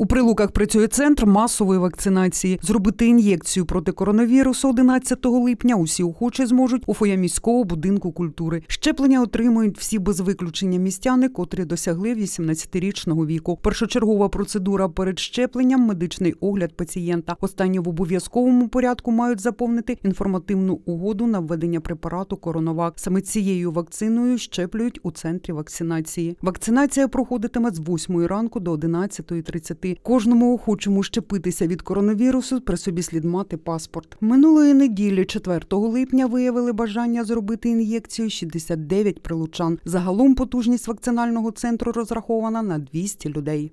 У прилуках працює центр масової вакцинації. Зробити ін'єкцію проти коронавірусу 11 липня. Усі охочі зможуть у фоє міського будинку культури. Щеплення отримують всі без виключення містяни, котрі досягли 18-річного віку. Першочергова процедура перед щепленням медичний огляд пацієнта. Останні в обов'язковому порядку мають заповнити інформативну угоду на введення препарату коронавак. Саме цією вакциною щеплюють у центрі вакцинації. Вакцинація проходитиме з 8 ранку до 11.30 допомогти. Кожному охочому щепитися від коронавірусу при собі слід мати паспорт. Минулої неділі, 4 липня, виявили бажання зробити ін'єкцію 69 прилучан. Загалом потужність вакцинального центру розрахована на 200 людей.